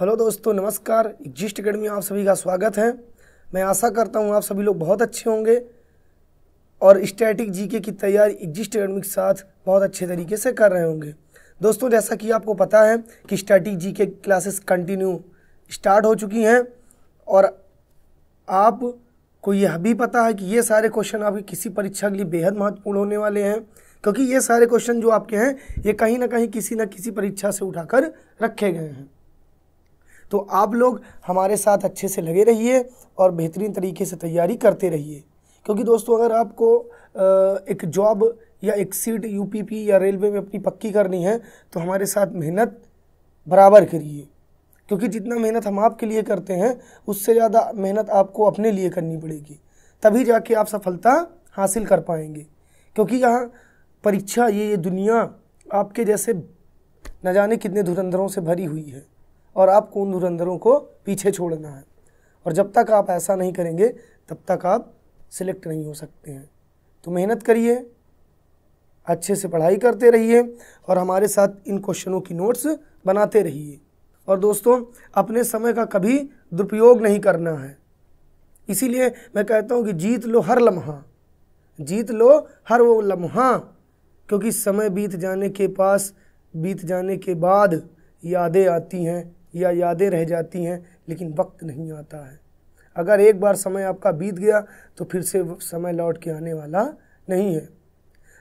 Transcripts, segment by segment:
hello दोस्तों नमस्कार exist academy आप सभी का स्वागत है मैं आशा करता हूँ आप सभी लोग बहुत अच्छे होंगे और स्टैटिक जीके की तैयारी एग्जिस्ट अकेडमी के साथ बहुत अच्छे तरीके से कर रहे होंगे दोस्तों जैसा कि आपको पता है कि स्टैटिक जी के क्लासेस कंटिन्यू स्टार्ट हो चुकी हैं और आपको यह भी पता है कि ये सारे क्वेश्चन आपके किसी परीक्षा के लिए बेहद महत्वपूर्ण होने वाले हैं क्योंकि ये सारे क्वेश्चन जो आपके हैं ये कहीं ना कहीं किसी न किसी परीक्षा से उठाकर रखे गए हैं तो आप लोग हमारे साथ अच्छे से लगे रहिए और बेहतरीन तरीके से तैयारी करते रहिए क्योंकि दोस्तों अगर आपको एक जॉब या एक सीट यूपीपी या रेलवे में अपनी पक्की करनी है तो हमारे साथ मेहनत बराबर करिए क्योंकि जितना मेहनत हम आपके लिए करते हैं उससे ज़्यादा मेहनत आपको अपने लिए करनी पड़ेगी तभी जाके आप सफलता हासिल कर पाएंगे क्योंकि यहाँ परीक्षा ये ये दुनिया आपके जैसे न जाने कितने धुरंधरों से भरी हुई है और आपको उन धुरंधरों को पीछे छोड़ना है और जब तक आप ऐसा नहीं करेंगे तब तक आप सिलेक्ट नहीं हो सकते हैं तो मेहनत करिए अच्छे से पढ़ाई करते रहिए और हमारे साथ इन क्वेश्चनों की नोट्स बनाते रहिए और दोस्तों अपने समय का कभी दुरुपयोग नहीं करना है इसीलिए मैं कहता हूँ कि जीत लो हर लम्हा जीत लो हर वो लम्हा क्योंकि समय बीत जाने के पास बीत जाने के बाद यादें आती हैं या यादें रह जाती हैं लेकिन वक्त नहीं आता है अगर एक बार समय आपका बीत गया तो फिर से समय लौट के आने वाला नहीं है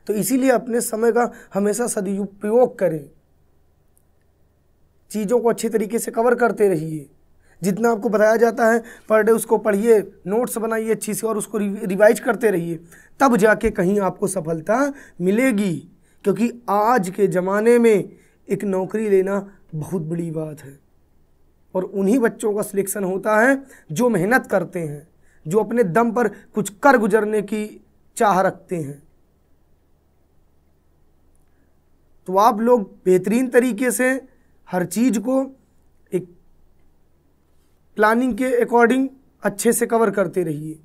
तो इसीलिए अपने समय का हमेशा सदुपयोग करें चीज़ों को अच्छे तरीके से कवर करते रहिए जितना आपको बताया जाता है पर डे उसको पढ़िए नोट्स बनाइए अच्छी से और उसको रिवाइज करते रहिए तब जाके कहीं आपको सफलता मिलेगी क्योंकि आज के ज़माने में एक नौकरी लेना बहुत बड़ी बात है और उन्हीं बच्चों का सिलेक्शन होता है जो मेहनत करते हैं जो अपने दम पर कुछ कर गुजरने की चाह रखते हैं तो आप लोग बेहतरीन तरीके से हर चीज़ को एक प्लानिंग के अकॉर्डिंग अच्छे से कवर करते रहिए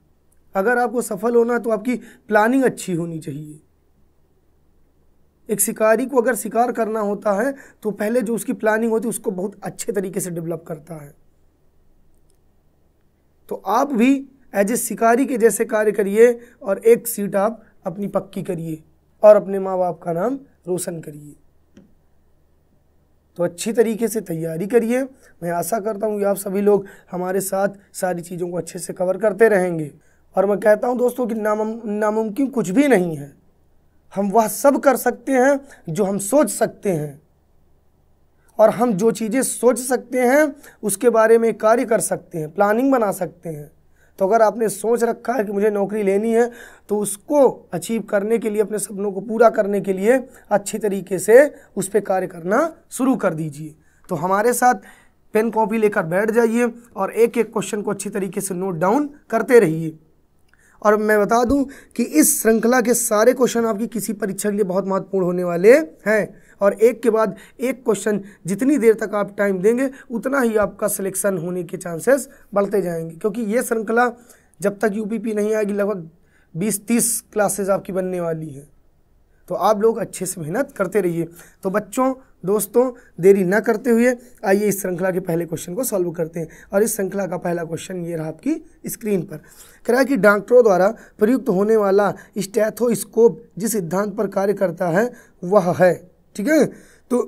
अगर आपको सफल होना है तो आपकी प्लानिंग अच्छी होनी चाहिए एक शिकारी को अगर शिकार करना होता है तो पहले जो उसकी प्लानिंग होती है उसको बहुत अच्छे तरीके से डेवलप करता है तो आप भी एज ए शिकारी के जैसे कार्य करिए और एक सीट आप अपनी पक्की करिए और अपने माँ बाप का नाम रोशन करिए तो अच्छी तरीके से तैयारी करिए मैं आशा करता हूँ कि आप सभी लोग हमारे साथ सारी चीज़ों को अच्छे से कवर करते रहेंगे और मैं कहता हूँ दोस्तों कि नामुमकिन कुछ भी नहीं है हम वह सब कर सकते हैं जो हम सोच सकते हैं और हम जो चीज़ें सोच सकते हैं उसके बारे में कार्य कर सकते हैं प्लानिंग बना सकते हैं तो अगर आपने सोच रखा है कि मुझे नौकरी लेनी है तो उसको अचीव करने के लिए अपने सपनों को पूरा करने के लिए अच्छे तरीके से उस पर कार्य करना शुरू कर दीजिए तो हमारे साथ पेन कॉपी लेकर बैठ जाइए और एक एक क्वेश्चन को अच्छी तरीके से नोट डाउन करते रहिए और मैं बता दूं कि इस श्रृंखला के सारे क्वेश्चन आपकी किसी परीक्षा के लिए बहुत महत्वपूर्ण होने वाले हैं और एक के बाद एक क्वेश्चन जितनी देर तक आप टाइम देंगे उतना ही आपका सिलेक्शन होने के चांसेस बढ़ते जाएंगे क्योंकि ये श्रृंखला जब तक यूपीपी नहीं आएगी लगभग बीस तीस क्लासेज आपकी बनने वाली हैं तो आप लोग अच्छे से मेहनत करते रहिए तो बच्चों दोस्तों देरी ना करते हुए आइए इस श्रृंखला के पहले क्वेश्चन को सॉल्व करते हैं और इस श्रृंखला का पहला क्वेश्चन ये रहा आपकी स्क्रीन पर है कि डॉक्टरों द्वारा प्रयुक्त होने वाला स्टैथोस्कोप जिस सिद्धांत पर कार्य करता है वह है ठीक है तो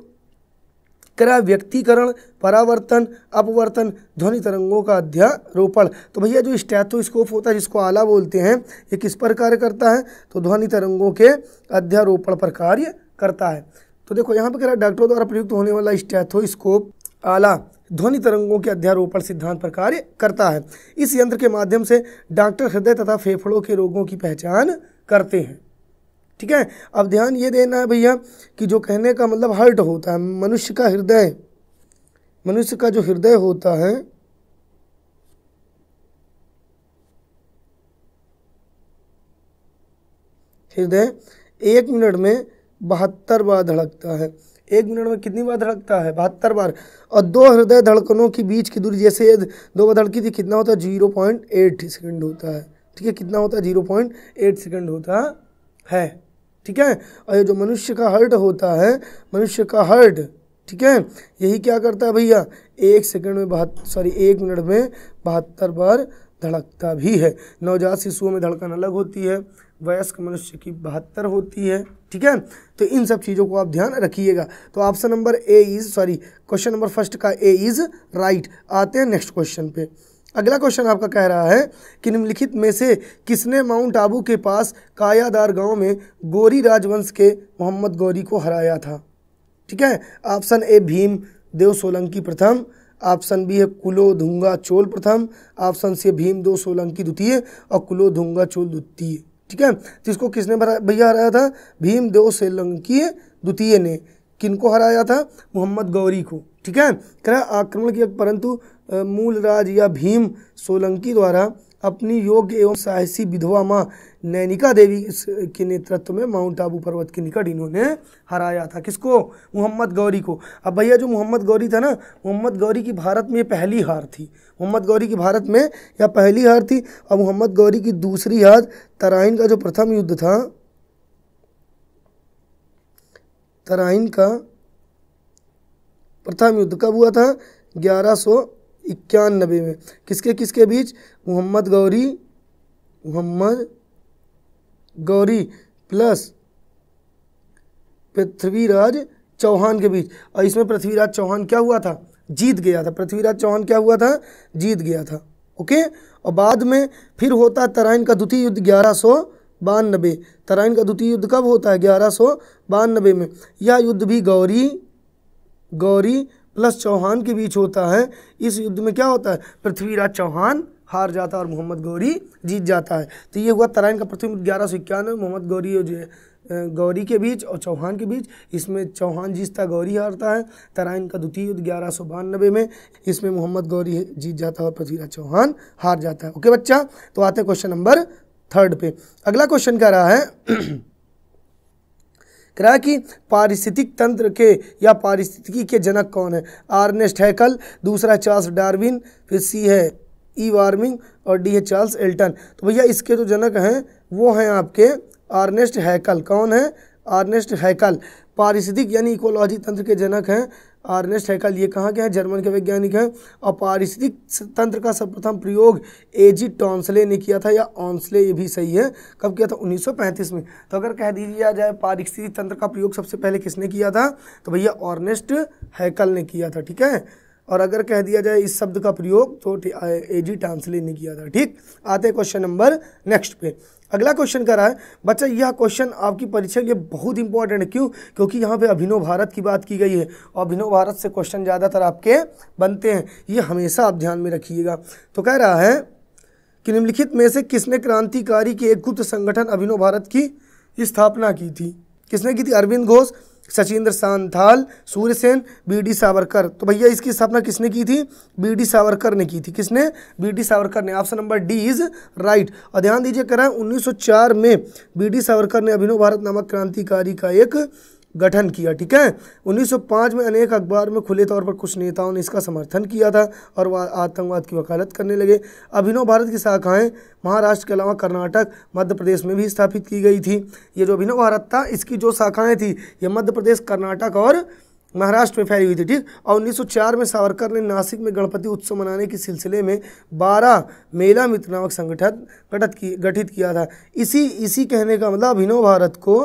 करा व्यक्तिकरण परावर्तन अपवर्तन ध्वनि तरंगों का अध्यारोपण तो भैया जो स्टैथोस्कोप होता है जिसको आला बोलते हैं ये किस पर कार्य करता है तो ध्वनि तरंगों के अध्यारोपण पर कार्य करता है तो देखो यहाँ पर कह रहा है डॉक्टरों द्वारा प्रयुक्त होने वाला स्टैथोस्कोप आला ध्वनि तरंगों के अध्यारोपण सिद्धांत पर कार्य करता है इस यंत्र के माध्यम से डॉक्टर हृदय तथा फेफड़ों के रोगों की पहचान करते हैं ठीक है अब ध्यान ये देना है भैया कि जो कहने का मतलब हर्ट होता है मनुष्य का हृदय मनुष्य का जो हृदय होता है हृदय एक मिनट में बहत्तर बार धड़कता है एक मिनट में कितनी बार धड़कता है बहत्तर बार और दो हृदय धड़कनों के बीच की दूरी जैसे दो बार धड़की थी कितना होता है जीरो पॉइंट एट सेकेंड होता है ठीक है कितना होता है जीरो पॉइंट एट सेकेंड होता है ठीक है और ये जो मनुष्य का हर्ट होता है मनुष्य का हर्ट ठीक है यही क्या करता है भैया एक सेकेंड में बहत्तर सॉरी एक मिनट में बहत्तर बार धड़कता भी है नवजात शिशुओं में धड़कन अलग होती है वयस्क मनुष्य की बहत्तर होती है ठीक है तो इन सब चीज़ों को आप ध्यान रखिएगा तो option number A is sorry question number first का ए इज़ राइट आते हैं नेक्स्ट क्वेश्चन पे अगला क्वेश्चन आपका कह रहा है कि निम्नलिखित में से किसने माउंट आबू के पास कायादार गांव में गोरी राजवंश के मोहम्मद गौरी को हराया था ठीक है ऑप्शन ए भीम देव सोलंकी प्रथम ऑप्शन बी है कुलो धुंगा चोल प्रथम ऑप्शन सी भीम देव सोलंकी द्वितीय और कुलो धुंगा चोल द्वितीय ठीक है जिसको किसने भैया हराया था भीम देव सोलंकी द्वितीय ने किनको हराया था मोहम्मद गौरी को ठीक है कह आक्रमण किया परंतु मूलराज या भीम सोलंकी द्वारा अपनी योग्य एवं साहसी विधवा माँ नैनिका देवी के नेतृत्व में माउंट आबू पर्वत के निकट इन्होंने हराया था किसको मोहम्मद गौरी को अब भैया जो मोहम्मद गौरी था ना मोहम्मद गौरी की भारत में पहली हार थी मोहम्मद गौरी की भारत में यह पहली हार थी और मोहम्मद गौरी की दूसरी हार तराइन का जो प्रथम युद्ध था तराइन का प्रथम युद्ध कब हुआ था ग्यारह सौ इक्यानबे में किसके किसके बीच मोहम्मद गौरी मोहम्मद गौरी प्लस पृथ्वीराज चौहान के बीच और इसमें पृथ्वीराज चौहान क्या हुआ था जीत गया था पृथ्वीराज चौहान क्या हुआ था जीत गया था ओके और बाद में फिर होता तराइन का द्वितीय युद्ध ग्यारह सौ बानबे तराइन का द्वितीय युद्ध कब होता है ग्यारह सौ बानबे में यह युद्ध भी गौरी गौरी प्लस चौहान के बीच होता है इस युद्ध में क्या होता है पृथ्वीराज चौहान हार जाता है और मोहम्मद गौरी जीत जाता है तो ये हुआ तराइन का प्रथम युद्ध ग्यारह सौ इक्यानवे मोहम्मद गौरी और गौरी के बीच और चौहान के बीच इसमें चौहान जीतता गौरी हारता है तराइन का द्वितीय युद्ध ग्यारह सौ बानबे में इसमें मोहम्मद गौरी जीत जाता है और पृथ्वीराज चौहान हार जाता है ओके बच्चा तो आते हैं क्वेश्चन नंबर थर्ड पे अगला क्वेश्चन क्या रहा है कराया कि पारिस्थितिक तंत्र के या पारिस्थितिकी के जनक कौन है आर्नेस्ट हैकल दूसरा चार्ल्स डार्विन फिर सी है ई वार्मिंग और डी है चार्ल्स एल्टन तो भैया इसके जो जनक हैं वो हैं आपके आर्नेस्ट हैकल कौन है आर्नेस्ट हैकल पारिस्थितिक यानी इकोलॉजी तंत्र के जनक हैं आर्नेस्ट हैकल ये कहाँ के हैं जर्मन के वैज्ञानिक हैं और पारिस्थितिक तंत्र का सर्वप्रथम प्रयोग ए जी टॉन्सले ने किया था या ऑन्सले ये भी सही है कब किया था 1935 में तो अगर कह दिया जाए पारिस्थितिक तंत्र का प्रयोग सबसे पहले किसने किया था तो भैया ऑर्नेस्ट हैकल ने किया था ठीक है और अगर कह दिया जाए इस शब्द का प्रयोग तो ए जी ट्रांसलेट ने किया था ठीक आते क्वेश्चन नंबर नेक्स्ट पे अगला क्वेश्चन कर रहा है बच्चा यह क्वेश्चन आपकी परीक्षा के लिए बहुत इंपॉर्टेंट है क्यों क्योंकि यहाँ पे अभिनव भारत की बात की गई है और अभिनव भारत से क्वेश्चन ज़्यादातर आपके बनते हैं ये हमेशा आप ध्यान में रखिएगा तो कह रहा है कि निम्नलिखित में से किसने क्रांतिकारी के एक गुप्त संगठन अभिनव भारत की स्थापना की थी किसने की थी अरविंद घोष सचिंद्र सांथाल सूर्यसेन बी डी सावरकर तो भैया इसकी स्थापना किसने की थी बी डी सावरकर ने की थी किसने बी डी सावरकर ने option number D is right और ध्यान दीजिए करा उन्नीस सौ 1904 में बी डी सावरकर ने अभिनव भारत नामक क्रांतिकारी का एक गठन किया ठीक है 1905 में अनेक अखबार में खुले तौर पर कुछ नेताओं ने इसका समर्थन किया था और वह आतंकवाद की वकालत करने लगे अभिनव भारत की शाखाएं महाराष्ट्र के अलावा कर्नाटक मध्य प्रदेश में भी स्थापित की गई थी ये जो अभिनव भारत था इसकी जो शाखाएँ थी ये मध्य प्रदेश कर्नाटक और महाराष्ट्र में फैली हुई थी ठीक और 1904 में सावरकर ने नासिक में गणपति उत्सव मनाने के सिलसिले में 12 मेला मित्र नामक संगठन गठित गठित किया था इसी इसी कहने का मतलब अभिनव भारत को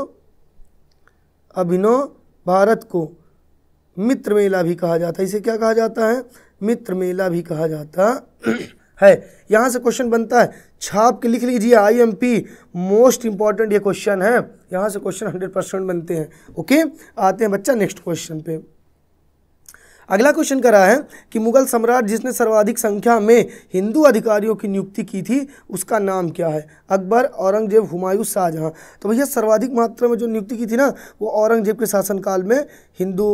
अभिनव भारत को मित्र मेला भी कहा जाता है इसे क्या कहा जाता है मित्र मेला भी कहा जाता है यहाँ से क्वेश्चन बनता है छाप के लिख लीजिए I M P most important ये क्वेश्चन है यहाँ से क्वेश्चन हंड्रेड परसेंट बनते हैं ओके आते हैं बच्चा नेक्स्ट क्वेश्चन पे अगला क्वेश्चन करा है कि मुगल सम्राट जिसने सर्वाधिक संख्या में हिंदू अधिकारियों की नियुक्ति की थी उसका नाम क्या है अकबर औरंगजेब हुमायूं शाहजहाँ तो भैया सर्वाधिक मात्रा में जो नियुक्ति की थी ना वो औरंगजेब के शासनकाल में हिंदू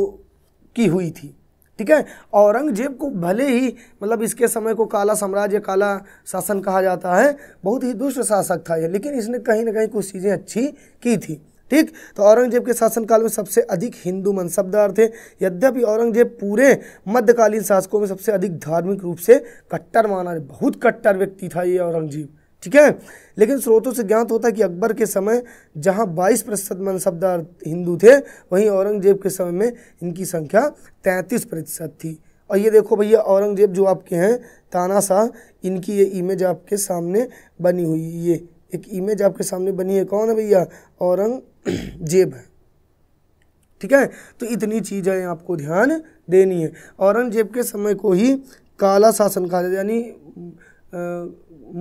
की हुई थी ठीक है औरंगजेब को भले ही मतलब इसके समय को काला साम्राज्य काला शासन कहा जाता है बहुत ही दुष्ट शासक था यह लेकिन इसने कहीं ना कहीं कुछ चीज़ें अच्छी की थी ठीक तो औरंगजेब के शासनकाल में सबसे अधिक हिंदू मनसबदार थे यद्यपि औरंगजेब पूरे मध्यकालीन शासकों में सबसे अधिक धार्मिक रूप से कट्टर माना बहुत कट्टर व्यक्ति था ये औरंगजेब ठीक है लेकिन स्रोतों से ज्ञात होता है कि अकबर के समय जहां 22 प्रतिशत मनसबदार हिंदू थे वहीं औरंगजेब के समय में इनकी संख्या 33 प्रतिशत थी और ये देखो भैया औरंगजेब जो आपके हैं तानाशाह इनकी ये इमेज आपके सामने बनी हुई ये एक इमेज आपके सामने बनी है कौन है भैया औरंग जेब है ठीक है तो इतनी चीज़ें आपको ध्यान देनी है औरंगजेब के समय को ही काला शासन कहा जाता यानी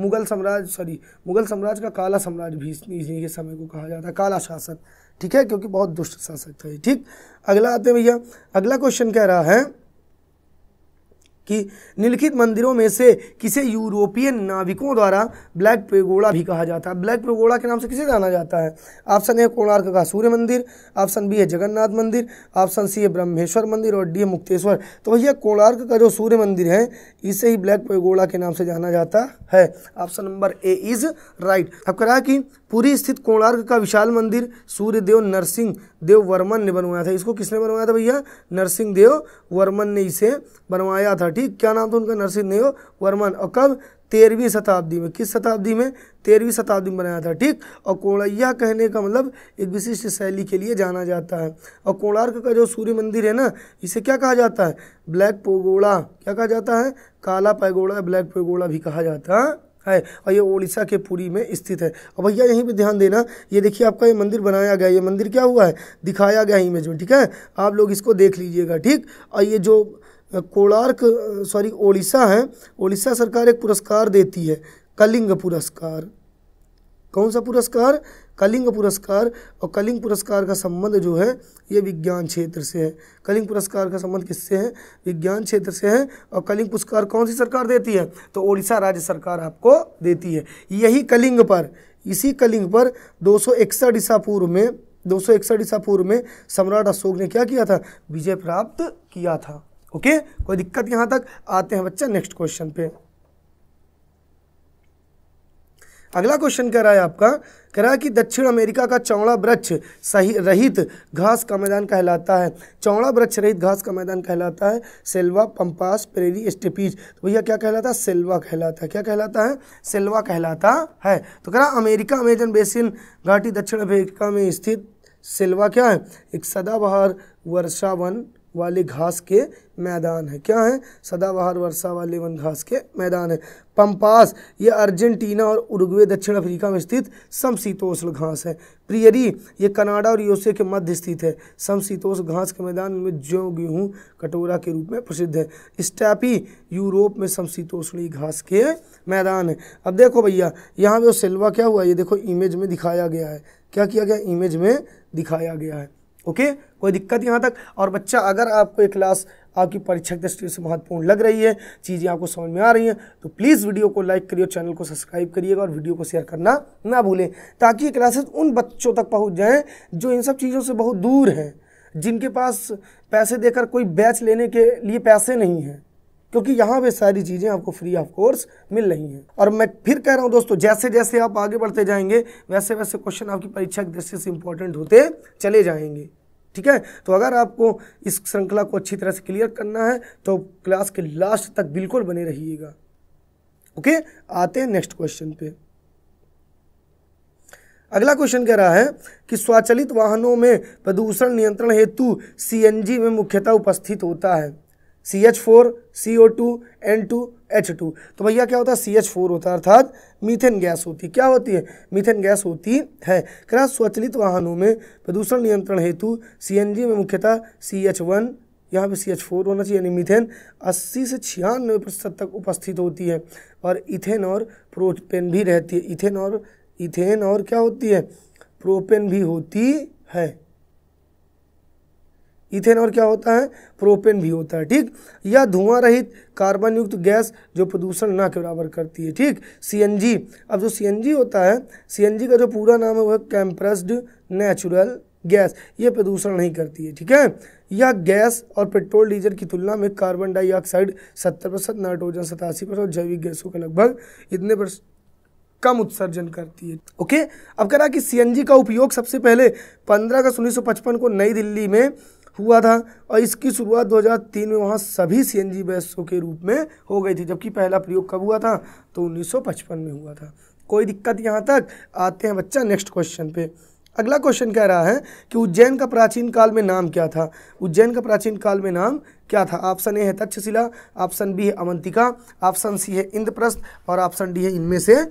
मुगल साम्राज्य सॉरी मुगल साम्राज्य का काला साम्राज्य भी इसी के समय को कहा जाता है काला शासन ठीक है क्योंकि बहुत दुष्ट शासक था ठीक अगला आते हैं भैया अगला क्वेश्चन कह रहा है कि निम्नलिखित मंदिरों में से किसे यूरोपीय नाविकों द्वारा ब्लैक पेगोड़ा भी कहा जाता है ब्लैक पेगोड़ा के नाम से किसे जाना जाता है ऑप्शन ए कोणार्क का सूर्य मंदिर ऑप्शन बी है जगन्नाथ मंदिर ऑप्शन सी है ब्रह्मेश्वर मंदिर और डी है मुक्तेश्वर तो भैया कोणार्क का जो सूर्य मंदिर है इसे ही ब्लैक पेगोड़ा के नाम से जाना जाता है option number A is right अब कह रहा है कि पूरी स्थित कोणार्क का विशाल मंदिर सूर्यदेव नरसिंह देव वर्मन ने बनवाया था इसको किसने बनवाया था भैया नरसिंह देव वर्मन ने इसे बनवाया था ठीक क्या नाम था उनका नरसिंह देव वर्मन और कब तेरहवीं शताब्दी में किस शताब्दी में तेरहवीं शताब्दी में बनाया था ठीक और कोड़ैया कहने का मतलब एक विशिष्ट शैली के लिए जाना जाता है और कोणार्क का जो सूर्य मंदिर है ना इसे क्या कहा जाता है ब्लैक पगोड़ा क्या कहा जाता है काला पैगोड़ा ब्लैक पैगोड़ा भी कहा जाता है है और ये उड़ीसा के पुरी में स्थित है और भैया यहीं पर ध्यान देना ये देखिए आपका ये मंदिर बनाया गया ये मंदिर क्या हुआ है दिखाया गया इमेज में ठीक है आप लोग इसको देख लीजिएगा ठीक और ये जो कोणार्क सॉरी ओडिशा है ओडिशा सरकार एक पुरस्कार देती है कलिंग पुरस्कार कौन सा पुरस्कार कलिंग पुरस्कार और कलिंग पुरस्कार का संबंध जो है ये विज्ञान क्षेत्र से है कलिंग पुरस्कार का संबंध किससे है विज्ञान क्षेत्र से है और कलिंग पुरस्कार कौन सी सरकार देती है तो ओडिशा राज्य सरकार आपको देती है यही कलिंग पर इसी कलिंग पर दो सौ इकसठ ईसा पूर्व में दो सौ इकसठ ईसा पूर्व में सम्राट अशोक ने क्या किया था विजय प्राप्त किया था ओके कोई दिक्कत यहाँ तक आते हैं बच्चा नेक्स्ट क्वेश्चन पे अगला क्वेश्चन कह रहा है आपका कह रहा है कि दक्षिण अमेरिका का चौड़ा वृक्ष सही रहित घास का मैदान कहलाता है चौड़ा वृक्ष रहित घास का मैदान कहलाता है सेल्वा पंपास प्रेरी स्टेपीज तो भैया क्या कहलाता है सेल्वा कहलाता है क्या कहलाता है सेल्वा कहलाता है तो कह रहा अमेरिका अमेजन बेसिन घाटी दक्षिण अमेरिका में स्थित सेल्वा क्या है एक सदाबहार वर्षावन वाले घास के मैदान है क्या है सदाबहार वर्षा वाले वन घास के मैदान है पंपास ये अर्जेंटीना और उरुग्वे दक्षिण अफ्रीका में स्थित समशीतोष्ण घास है प्रियरी ये कनाडा और यूसए के मध्य स्थित है समशीतोष्ण घास के मैदान में जो गेहूँ कटोरा के रूप में प्रसिद्ध है स्टैपी यूरोप में समशीतोष्णी घास के मैदान है अब देखो भैया यहाँ पे सिल्वा क्या हुआ ये देखो इमेज में दिखाया गया है क्या किया गया इमेज में दिखाया गया है ओके कोई दिक्कत यहाँ तक और बच्चा अगर आपको ये क्लास आपकी परीक्षा की दृष्टि से महत्वपूर्ण लग रही है चीज़ें आपको समझ में आ रही हैं तो प्लीज़ वीडियो को लाइक करिए चैनल को सब्सक्राइब करिएगा और वीडियो को शेयर करना ना भूलें ताकि ये क्लासेस उन बच्चों तक पहुँच जाएँ जो इन सब चीज़ों से बहुत दूर हैं जिनके पास पैसे देकर कोई बैच लेने के लिए पैसे नहीं हैं क्योंकि यहाँ पे सारी चीज़ें आपको फ्री ऑफ कोर्स मिल रही हैं और मैं फिर कह रहा हूँ दोस्तों जैसे जैसे आप आगे बढ़ते जाएंगे वैसे वैसे क्वेश्चन आपकी परीक्षा की दृष्टि से इंपॉर्टेंट होते चले जाएंगे ठीक है तो अगर आपको इस श्रृंखला को अच्छी तरह से क्लियर करना है तो क्लास के लास्ट तक बिल्कुल बने रहिएगा ओके आते हैं नेक्स्ट क्वेश्चन पे अगला क्वेश्चन कह रहा है कि स्वचालित वाहनों में प्रदूषण नियंत्रण हेतु सीएनजी में मुख्यतः उपस्थित होता है C H four C O two N two H two तो भैया क्या होता है सी एच फोर होता है अर्थात मीथेन गैस होती क्या होती है मीथेन गैस होती है क्या स्वचलित वाहनों में प्रदूषण नियंत्रण हेतु सी एन जी में मुख्यतः सी एच वन यहाँ पे सी एच फोर होना चाहिए यानी मीथेन 80 से छियानवे प्रतिशत तक उपस्थित होती है और इथेन और प्रोपेन भी रहती है इथेन और इथेन और क्या होती है प्रोपेन भी होती है इथेन और क्या होता है प्रोपेन भी होता है ठीक या धुआं रहित कार्बन युक्त गैस जो प्रदूषण ना के बराबर करती है ठीक सीएनजी अब जो सीएनजी होता है सीएनजी का जो पूरा नाम है वह कैम्प्रेस्ड नेचुरल गैस ये प्रदूषण नहीं करती है ठीक है यह गैस और पेट्रोल डीजल की तुलना में कार्बन डाइऑक्साइड सत्तर प्रतिशत नाइट्रोजन सतासी प्रतिशत जैविक गैसों का लगभग इतने कम उत्सर्जन करती है ओके अब कह रहा कि सीएनजी का उपयोग सबसे पहले 15 अगस्त उन्नीस को नई दिल्ली में हुआ था और इसकी शुरुआत 2003 में वहाँ सभी सी एन बसों के रूप में हो गई थी जबकि पहला प्रयोग कब हुआ था तो 1955 में हुआ था कोई दिक्कत यहाँ तक आते हैं बच्चा नेक्स्ट क्वेश्चन पे अगला क्वेश्चन कह रहा है कि उज्जैन का प्राचीन काल में नाम क्या था उज्जैन का प्राचीन काल में नाम क्या था ऑप्शन ए है तक्षशिला ऑप्शन बी है अवंतिका ऑप्शन सी है इंद्रप्रस्थ और ऑप्शन डी है इनमें से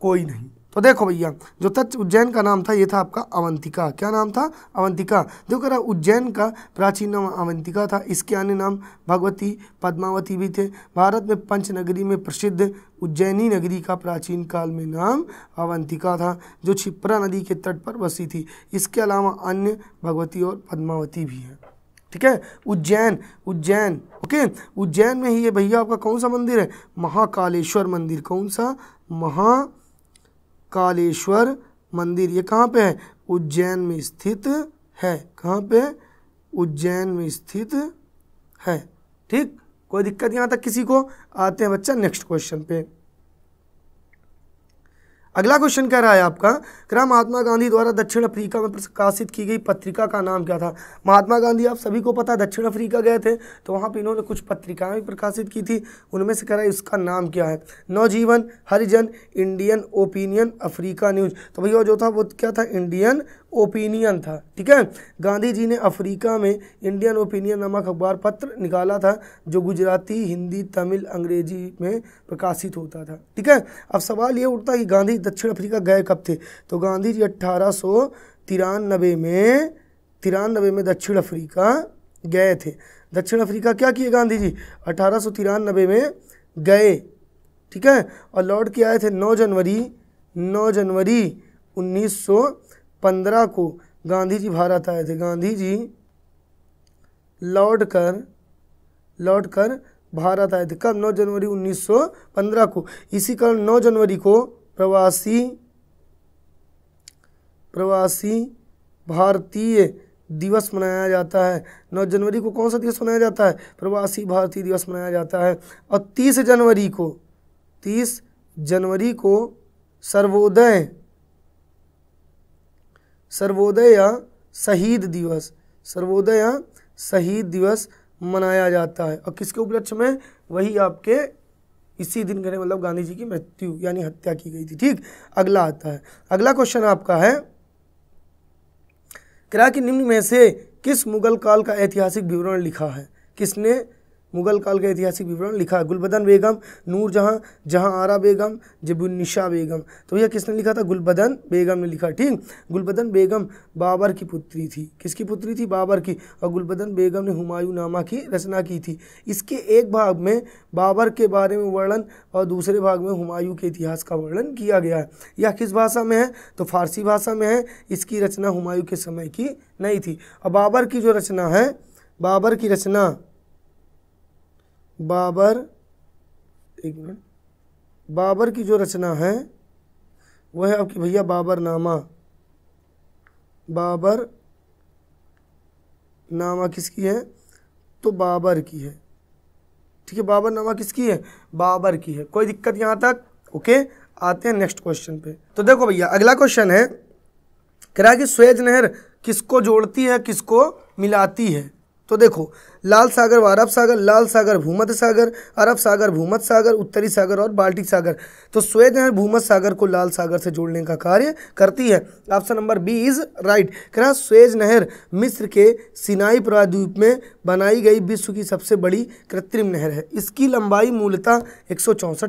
कोई नहीं तो देखो भैया जो था उज्जैन का नाम था ये था आपका अवंतिका क्या नाम था अवंतिका देखो कह रहा उज्जैन का प्राचीन नाम अवंतिका था इसके अन्य नाम भगवती पद्मावती भी थे भारत में पंचनगरी में प्रसिद्ध उज्जैनी नगरी का प्राचीन काल में नाम अवंतिका था जो छिप्रा नदी के तट पर बसी थी इसके अलावा अन्य भगवती और पद्मावती भी हैं ठीक है उज्जैन उज्जैन ओके उज्जैन में ही ये भैया आपका कौन सा मंदिर है महाकालेश्वर मंदिर कौन सा महा कालेश्वर मंदिर ये कहाँ पे है उज्जैन में स्थित है कहाँ पे उज्जैन में स्थित है ठीक कोई दिक्कत यहाँ तक किसी को आते हैं बच्चा नेक्स्ट क्वेश्चन पे अगला क्वेश्चन कह रहा है आपका करा महात्मा गांधी द्वारा दक्षिण अफ्रीका में प्रकाशित की गई पत्रिका का नाम क्या था महात्मा गांधी आप सभी को पता दक्षिण अफ्रीका गए थे तो वहाँ पर इन्होंने कुछ पत्रिकाएँ प्रकाशित की थी उनमें से कह रहा है इसका नाम क्या है Navjivan Harijan Indian Opinion Africa news तो भैया जो था वो क्या था इंडियन ओपिनियन था ठीक है गांधी जी ने अफ्रीका में इंडियन ओपिनियन नामक अखबार पत्र निकाला था जो गुजराती हिंदी तमिल अंग्रेजी में प्रकाशित होता था ठीक है अब सवाल ये उठता है कि गांधी दक्षिण अफ्रीका गए कब थे तो गांधी जी अट्ठारह सौ तिरानबे में तिरानबे में दक्षिण अफ्रीका गए थे दक्षिण अफ्रीका क्या किए गांधी जी अठारह सौ तिरानबे में गए ठीक है और लौट के आए थे 9 जनवरी 9 जनवरी 1915 को गांधी जी भारत आए थे गांधी जी लौट कर लौट कर भारत आए थे कब 9 जनवरी 1915 को इसी कारण 9 जनवरी को प्रवासी प्रवासी भारतीय दिवस मनाया जाता है नौ जनवरी को कौन सा दिवस मनाया जाता है प्रवासी भारतीय दिवस मनाया जाता है और तीस जनवरी को तीस जनवरी को सर्वोदय सर्वोदय या शहीद दिवस सर्वोदय या शहीद दिवस मनाया जाता है और किसके उपलक्ष्य में वही आपके इसी दिन गणेश मतलब गांधी जी की मृत्यु यानी हत्या की गई थी ठीक अगला आता है अगला क्वेश्चन आपका है किराया निम्न में से किस मुगल काल का ऐतिहासिक विवरण लिखा है किसने मुगल काल का ऐतिहासिक विवरण लिखा है गुलबदन बेगम नूर जहाँ आरा बेगम जबुलनिशा बेगम तो यह किसने लिखा था गुलबदन बेगम ने लिखा ठीक गुलबदन बेगम बाबर की पुत्री थी किसकी पुत्री थी बाबर की और गुलबदन बेगम ने हुमायूं नामा की रचना की थी इसके एक भाग में बाबर के बारे में वर्णन और दूसरे भाग में हुमायूं के इतिहास का वर्णन किया गया है यह किस भाषा में है तो फारसी भाषा में है इसकी रचना हुमायूं के समय की नहीं थी और बाबर की जो रचना है बाबर की रचना बाबर एक मिनट बाबर की जो रचना है वह है आपकी भैया बाबर नामा बाबर नामा किसकी है तो बाबर की है ठीक है बाबर नामा किसकी है बाबर की है कोई दिक्कत यहाँ तक ओके आते हैं नेक्स्ट क्वेश्चन पे तो देखो भैया अगला क्वेश्चन है कह रहा है कि स्वेज नहर किसको जोड़ती है किसको मिलाती है तो देखो लाल सागर व अरब सागर लाल सागर भूमध सागर अरब सागर भूमध सागर उत्तरी सागर और बाल्टिक सागर तो स्वेद नहर भूमध्य सागर को लाल सागर से जोड़ने का कार्य करती है option number B is right क्या स्वेज नहर मिस्र के सिनाई प्राद्वीप में बनाई गई विश्व की सबसे बड़ी कृत्रिम नहर है इसकी लंबाई मूलतः एक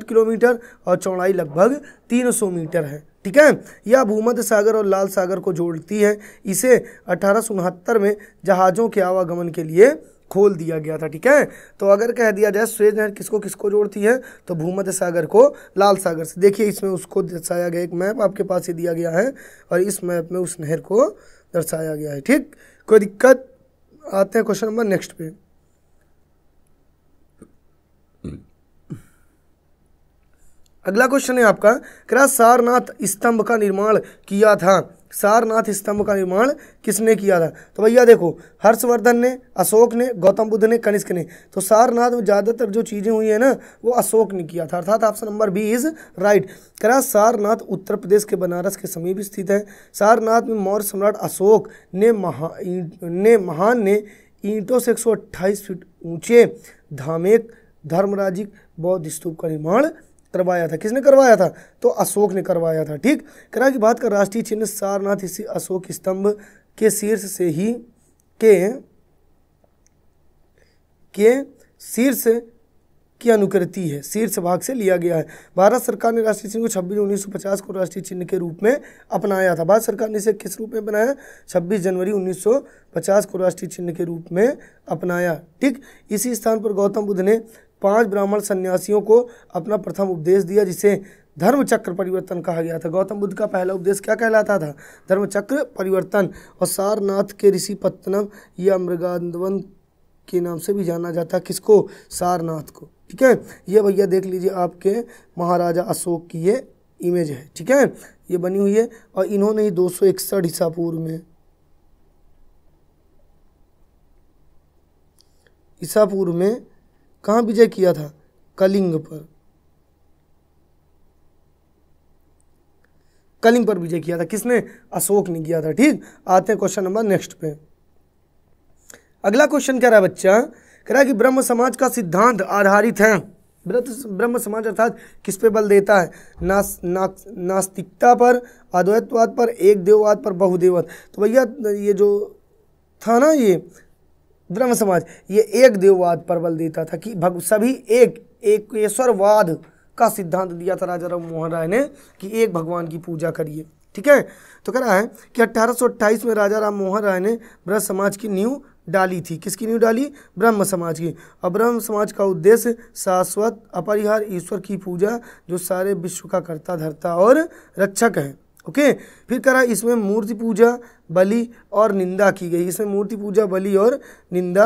किलोमीटर और चौड़ाई लगभग तीन मीटर है ठीक है यह भूमध्य सागर और लाल सागर को जोड़ती है इसे अठारह में जहाज़ों के आवागमन के लिए खोल दिया गया था ठीक है तो अगर कह दिया जाए स्वेज नहर किसको किसको जोड़ती है तो भूमध्य सागर को लाल सागर से देखिए इसमें उसको दर्शाया गया एक मैप आपके पास ही दिया गया है और इस मैप में उस नहर को दर्शाया गया है ठीक कोई दिक्कत आते हैं क्वेश्चन नंबर नेक्स्ट पे अगला क्वेश्चन है आपका क्या सारनाथ स्तंभ का निर्माण किया था सारनाथ स्तंभ का निर्माण किसने किया था तो भैया देखो हर्षवर्धन ने अशोक ने गौतम बुद्ध ने कनिष्क ने तो सारनाथ में ज़्यादातर जो चीज़ें हुई है ना वो अशोक ने किया था अर्थात option number B is right करा सारनाथ उत्तर प्रदेश के बनारस के समीप स्थित है सारनाथ में मौर्य सम्राट अशोक ने महा ने महान ने ईंटों से एक फीट ऊँचे धामेक धर्मराजिक बौद्ध स्तूप का निर्माण करवाया था किसने करवाया था तो अशोक ने करवाया था ठीक करा की बात कर राष्ट्रीय चिन्ह सारनाथ इसी अशोक स्तंभ के शीर्ष से ही के के शीर्ष की अनुकृति है शीर्ष भाग से लिया गया है भारत सरकार ने राष्ट्रीय चिन्ह को छब्बीस उन्नीस सौ पचास को राष्ट्रीय चिन्ह के रूप में अपनाया था भारत सरकार ने इसे किस रूप में बनाया छब्बीस जनवरी उन्नीस सौ पचास को राष्ट्रीय चिन्ह के रूप में अपनाया ठीक इसी स्थान पर गौतम बुद्ध ने पांच ब्राह्मण सन्यासियों को अपना प्रथम उपदेश दिया जिसे धर्मचक्र परिवर्तन कहा गया था गौतम बुद्ध का पहला उपदेश क्या कहलाता था धर्मचक्र परिवर्तन और सारनाथ के ऋषि पत्तनम या मृगांधवन के नाम से भी जाना जाता है किसको सारनाथ को ठीक है ये भैया देख लीजिए आपके महाराजा अशोक की ये इमेज है ठीक है ये बनी हुई है और इन्होंने ही दो सौ इकसठ ईसा पूर्व में ईसा पूर्व में कहाँ विजय किया था कलिंग पर कलिंग पर विजय किया था किसने अशोक ने किया था ठीक आते हैं क्वेश्चन नंबर नेक्स्ट पे अगला क्वेश्चन कह रहा है बच्चा कह रहा है कि ब्रह्म समाज का सिद्धांत आधारित है ब्रह्म समाज अर्थात किस पे बल देता है नास, ना, नास्तिकता पर अद्वैतवाद पर एक देववाद पर बहुदेववाद तो भैया ये जो था ना ये ब्रह्म समाज ये एक देववाद पर बल देता था कि भग सभी एक एकेश्वरवाद का सिद्धांत दिया था राजा राम मोहन राय ने कि एक भगवान की पूजा करिए ठीक है तो कह रहा है कि अट्ठारह में राजा राम मोहन राय ने ब्रह्म समाज की नींव डाली थी किसकी नींव डाली ब्रह्म समाज की और ब्रह्म समाज का उद्देश्य शाश्वत अपरिहार ईश्वर की पूजा जो सारे विश्व का कर्ता धरता और रक्षक हैं ओके फिर करा इसमें मूर्ति पूजा बलि और निंदा की गई इसमें मूर्ति पूजा बलि और निंदा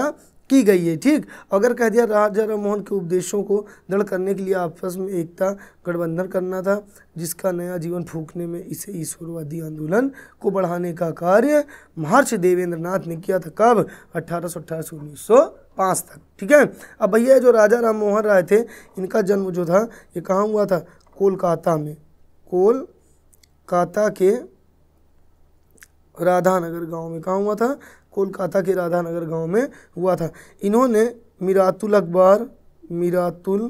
की गई है ठीक अगर कह दिया राजा राममोहन के उपदेशों को दृढ़ करने के लिए आपस में एकता गठबंधन करना था जिसका नया जीवन फूकने में इसे ईश्वरवादी आंदोलन को बढ़ाने का कार्य महर्ष देवेंद्र नाथ ने किया था कब अट्ठारह सौ उन्नीस सौ पाँच तक ठीक है अब भैया जो राजा राममोहन राय थे इनका जन्म जो था ये कहाँ हुआ था कोलकाता में कोल कोलकाता के राधानगर गांव में कहाँ हुआ था कोलकाता के राधानगर गांव में हुआ था इन्होंने मीरातुल अखबार मीरातुल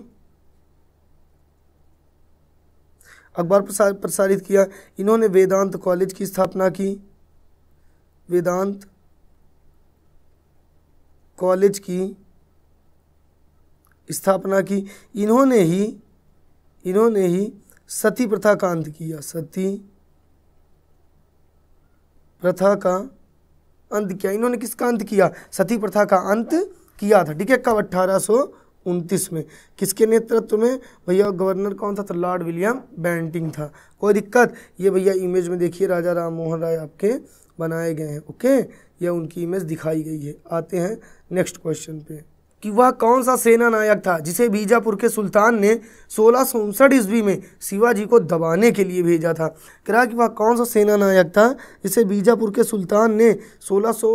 अखबार प्रसारित किया इन्होंने वेदांत कॉलेज की स्थापना की वेदांत कॉलेज की स्थापना की इन्होंने ही इन्होंने ही सती प्रथा का अंत किया सती प्रथा का अंत किया इन्होंने किसका अंत किया सती प्रथा का अंत किया था ठीक है कब अट्ठारह सौ उनतीस में किसके नेतृत्व में भैया गवर्नर कौन था तो लॉर्ड विलियम बैंटिंग था कोई दिक्कत ये भैया इमेज में देखिए राजा राम मोहन राय आपके बनाए गए हैं ओके यह उनकी इमेज दिखाई गई है आते हैं नेक्स्ट क्वेश्चन पे कि वह कौन सा सेना नायक था जिसे बीजापुर के सुल्तान ने सोलह सौ उनसठ ईस्वी में शिवाजी को दबाने के लिए भेजा था कह कि वह कौन सा सेना नायक था जिसे बीजापुर के सुल्तान ने सोलह सौ